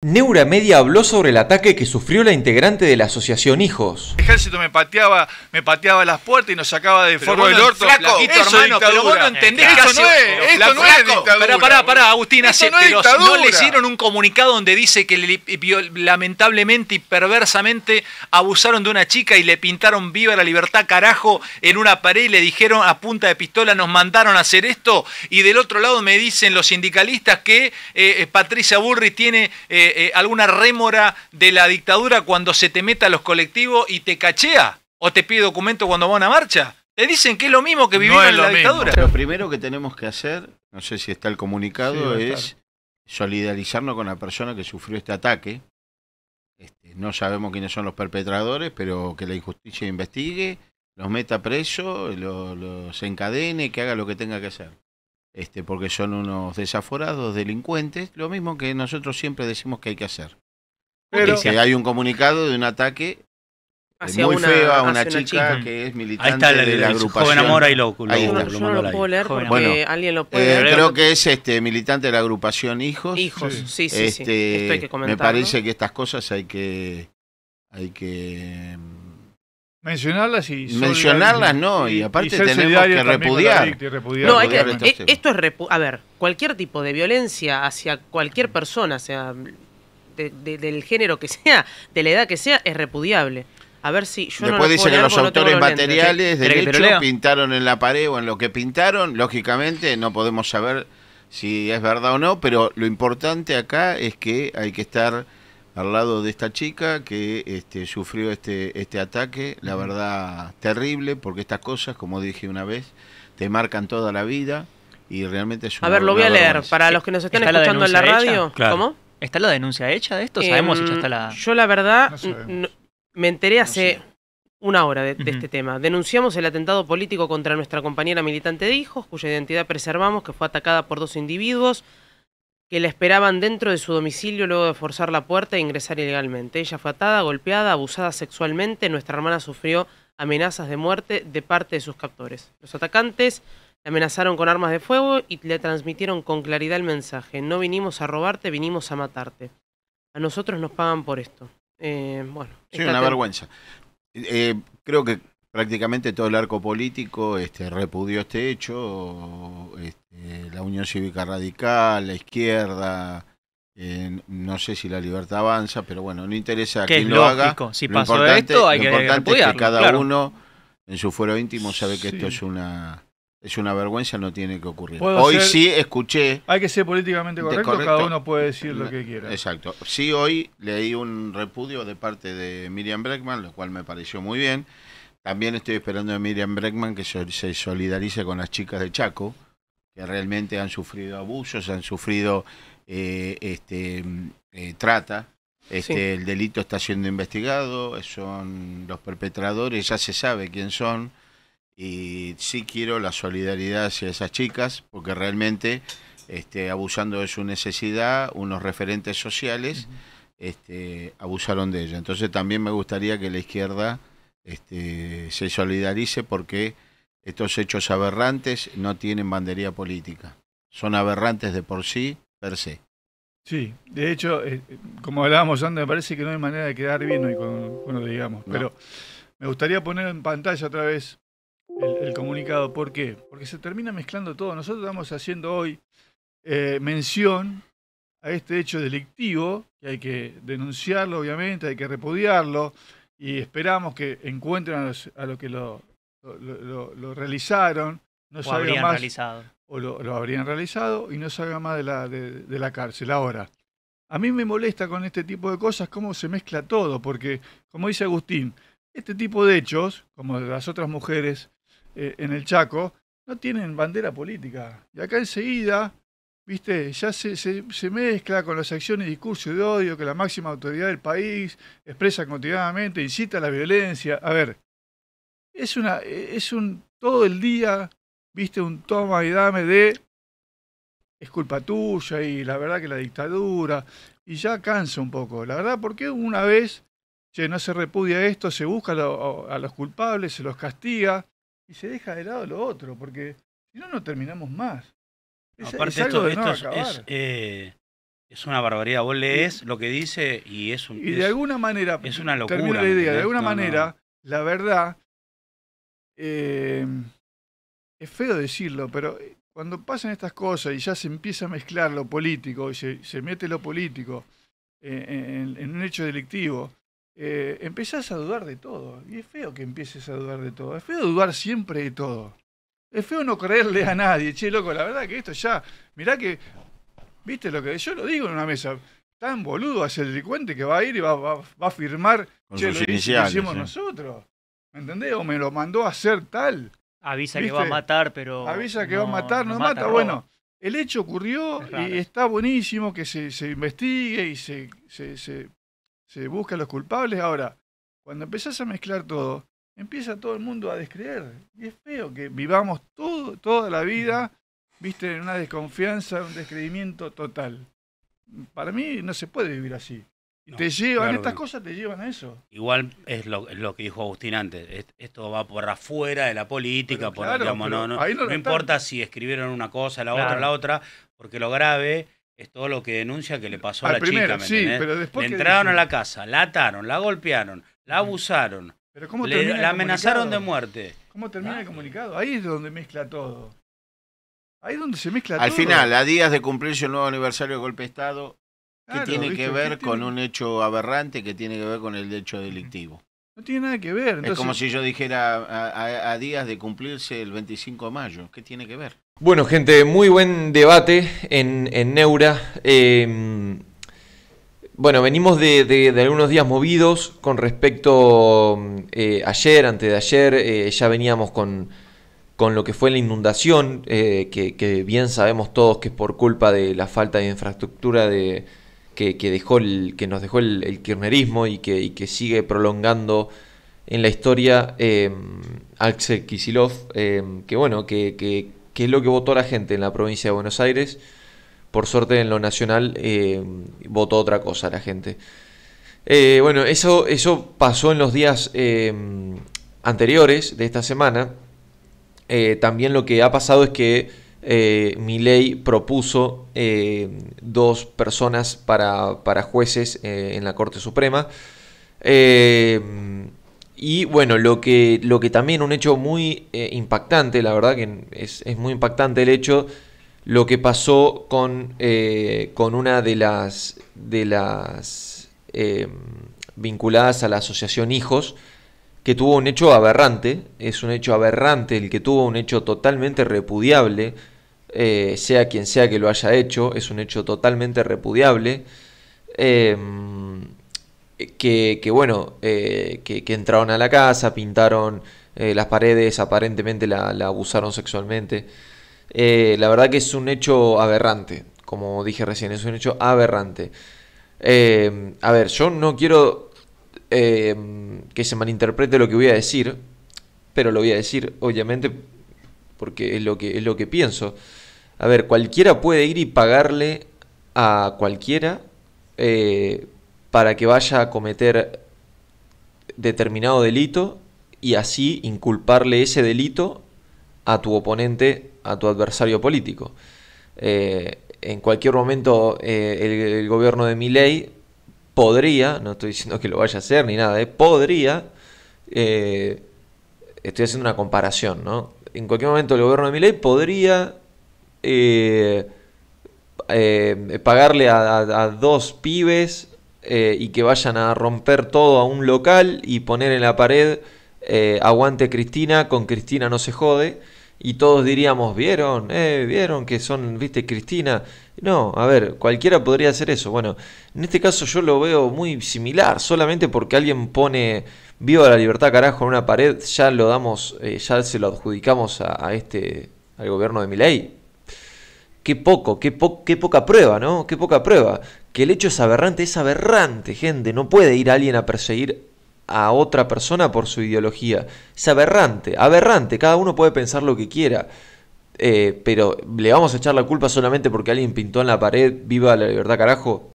Neura Media habló sobre el ataque que sufrió la integrante de la asociación Hijos. El ejército me pateaba, me pateaba las puertas y nos sacaba de forma Flaco, hermano, pero vos no entendés que eso no es, esto no es dictadura. Pará, pará, pará, Agustín, no, pero no le hicieron un comunicado donde dice que lamentablemente y perversamente abusaron de una chica y le pintaron viva la libertad carajo en una pared y le dijeron a punta de pistola nos mandaron a hacer esto y del otro lado me dicen los sindicalistas que eh, eh, Patricia Burri tiene eh, eh, eh, alguna rémora de la dictadura cuando se te meta a los colectivos y te cachea? ¿O te pide documento cuando van a marcha? Te dicen que es lo mismo que vivir en la dictadura. Lo primero que tenemos que hacer, no sé si está el comunicado, es solidarizarnos con la persona que sufrió este ataque. Este, no sabemos quiénes son los perpetradores, pero que la injusticia investigue, los meta preso, los encadene, que haga lo que tenga que hacer este, porque son unos desaforados, delincuentes, lo mismo que nosotros siempre decimos que hay que hacer. hay un comunicado de un ataque eh, Hacia muy una, feo a una chica, que es militante ahí está de la agrupación. Joven Amor ahí lo, Yo no lo puedo leer porque bueno, alguien lo eh, puede leer. Creo que es este militante de la agrupación Hijos. Hijos, sí, sí, sí. Este, Esto hay que comentar, me parece que estas cosas hay que hay que Mencionarlas y... Mencionarlas no, y, aparte tenemos que repudiar. No, este esto es... a ver, cualquier tipo de violencia hacia cualquier persona, sea del género que sea, de la edad que sea, es repudiable. A ver si Después no que los autores materiales del hecho pintaron en la pared o en lo que pintaron, lógicamente no podemos saber si es verdad o no, pero lo importante acá es que hay que estar al lado de esta chica que este, sufrió este, este ataque, la verdad terrible, porque estas cosas, como dije una vez, te marcan toda la vida y realmente es A ver, lo voy a leer, para los que nos están escuchando en la radio, ¿cómo? ¿Está la denuncia hecha de esto? Sabemos si ya está la... Yo la verdad me enteré hace una hora de, este tema. Denunciamos el atentado político contra nuestra compañera militante de hijos, cuya identidad preservamos, que fue atacada por dos individuos que la esperaban dentro de su domicilio luego de forzar la puerta e ingresar ilegalmente. Ella fue atada, golpeada, abusada sexualmente. Nuestra hermana sufrió amenazas de muerte de parte de sus captores. Los atacantes la amenazaron con armas de fuego y le transmitieron con claridad el mensaje. No vinimos a robarte, vinimos a matarte. A nosotros nos pagan por esto. Eh, bueno, Es una vergüenza. Eh, creo que prácticamente todo el arco político este, repudió este hecho, este, la Unión Cívica Radical, la izquierda, eh, no sé si la libertad avanza, pero bueno, no interesa a lo haga. Si lo esto, hay que importante es que cada uno en su fuero íntimo sabe que esto es una es una vergüenza, no tiene que ocurrir. Hoy sí escuché. Hay que ser políticamente correcto, cada uno puede decir lo que quiera. Exacto. Sí, hoy leí un repudio de parte de Miriam Breckman, lo cual me pareció muy bien. También estoy esperando a Miriam Breckman que se solidarice con las chicas de Chaco, que realmente han sufrido abusos, han sufrido eh, este, mm, eh, trata. Este, el delito está siendo investigado, son los perpetradores, ya se sabe quién son. Y sí quiero la solidaridad hacia esas chicas, porque realmente este, abusando de su necesidad, unos referentes sociales este, abusaron de ella. Entonces también me gustaría que la izquierda este, se solidarice porque estos hechos aberrantes no tienen bandería política. Son aberrantes de por sí, per se. Sí, de hecho, eh, como hablábamos antes, me parece que no hay manera de quedar bien hoy con, lo digamos. Pero me gustaría poner en pantalla otra vez el, comunicado. ¿Por qué? Porque se termina mezclando todo. Nosotros estamos haciendo hoy eh, mención a este hecho delictivo, que hay que denunciarlo, obviamente, hay que repudiarlo, y esperamos que encuentren a los, que lo, realizaron, no o más, realizado. o lo, habrían realizado y no salga más de la, de, la cárcel. Ahora, a mí me molesta con este tipo de cosas cómo se mezcla todo, porque, como dice Agustín, este tipo de hechos, como de las otras mujeres eh, en el Chaco, no tienen bandera política. Y acá enseguida ¿Viste? Ya se, mezcla con las acciones y discursos de odio que la máxima autoridad del país expresa continuamente, incita a la violencia. A ver, es una es un todo el día, ¿viste? Un toma y dame de es culpa tuya y la verdad que la dictadura y ya cansa un poco. La verdad, porque una vez que no se repudia esto, se busca a los culpables, se los castiga y se deja de lado lo otro, porque si no no terminamos más. Aparte, de esto, esto es, eh, es, una barbaridad. Vos lees lo que dice y es un. Y de alguna manera. Es una locura. La de alguna manera, la verdad. Em, es feo decirlo, pero eh, cuando pasan estas cosas y ya se empieza a mezclar lo político y se, mete lo político eh, en, un hecho delictivo, empezás a dudar de todo. Y es feo que empieces a dudar de todo. Es feo dudar siempre de todo. Es feo no creerle a nadie, che, loco, la verdad que esto ya, mirá que, viste lo que yo lo digo en una mesa, tan boludo es el delincuente que va a ir y va, a firmar, che, lo hicimos nosotros, ¿me entendés? O me lo mandó a hacer tal. Avisa que va a matar, pero... Avisa que va a matar, no, mata, bueno. El hecho ocurrió y está buenísimo que se, se investigue y se, se, se, se busque a los culpables. Ahora, cuando empezás a mezclar todo, empieza todo el mundo a descreer. Y es feo que vivamos todo, toda la vida, viste, en una desconfianza, un descreimiento total. Para mí no se puede vivir así. te llevan, estas cosas te llevan a eso. Igual es lo, lo que dijo Agustín antes, esto va por afuera de la política, por, no, no, importa si escribieron una cosa, la otra, la otra, porque lo grave es todo lo que denuncia que le pasó a, la chica. pero después entraron a la casa, la ataron, la golpearon, la mm. abusaron, pero ¿cómo Le, la amenazaron de muerte. ¿Cómo termina el ah. comunicado? Ahí es donde mezcla todo. Ahí es donde se mezcla todo. Al final, a días de cumplirse el nuevo aniversario de golpe de Estado, ¿qué tiene que ver con un hecho aberrante, que tiene que ver con el hecho delictivo. No tiene nada que ver. Es como si yo dijera a, días de cumplirse el 25 de mayo. ¿Qué tiene que ver? Bueno, gente, muy buen debate en, en Neura. Eh, bueno, venimos de, algunos días movidos con respecto mm, eh, ayer, antes de ayer, eh, ya veníamos con, lo que fue la inundación, eh, que, bien sabemos todos que es por culpa de la falta de infraestructura de, que, dejó el, que nos dejó el, kirchnerismo y que, que, sigue prolongando en la historia Axel Kisilov, que bueno, que, que es lo que votó la gente en la provincia de Buenos Aires por suerte en lo nacional eh, votó otra cosa la gente. Eh, bueno, eso, eso pasó en los días eh, anteriores de esta semana. también lo que ha pasado es que mi ley propuso dos personas para, jueces en la Corte Suprema. y bueno, lo que, lo que también un hecho muy impactante, la verdad que es, es muy impactante el hecho lo que pasó eh, con, una de las, de las eh, vinculadas a la asociación Hijos, que tuvo un hecho aberrante, es un hecho aberrante el que tuvo un hecho totalmente repudiable, eh, sea quien sea que lo haya hecho, es un hecho totalmente repudiable, em, que, bueno, que, entraron a la casa, pintaron las paredes, aparentemente la abusaron sexualmente. Eh, la verdad que es un hecho aberrante, como dije recién, es un hecho aberrante. Eh, a ver, yo no quiero eh, que se malinterprete lo que voy a decir, pero lo voy a decir, obviamente, porque es lo que, es lo que pienso. A ver, cualquiera puede ir y pagarle a cualquiera para que vaya a cometer determinado delito y así inculparle ese delito a tu oponente, a tu adversario político. Eh, en cualquier momento eh, el, gobierno de Milei podría, no estoy diciendo que lo vaya a hacer ni nada, eh, podría, estoy haciendo una comparación, ¿no? En cualquier momento el gobierno de Milei podría pagarle a, dos pibes y que vayan a romper todo a un local y poner en la pared eh, aguante Cristina, con Cristina no se jode, y todos diríamos, vieron, eh, vieron que son, viste, Cristina. No, a ver, cualquiera podría hacer eso. Bueno, en este caso yo lo veo muy similar, solamente porque alguien pone viva la libertad carajo en una pared, ya lo damos, eh, ya se lo adjudicamos a, este, al gobierno de Miley. Qué poco, qué, qué poca prueba, ¿no? Qué poca prueba. Que el hecho es aberrante, es aberrante, gente. No puede ir alguien a perseguir a otra persona por su ideología. Es aberrante, aberrante, cada uno puede pensar lo que quiera. Eh, pero le vamos a echar la culpa solamente porque alguien pintó en la pared, viva la libertad carajo.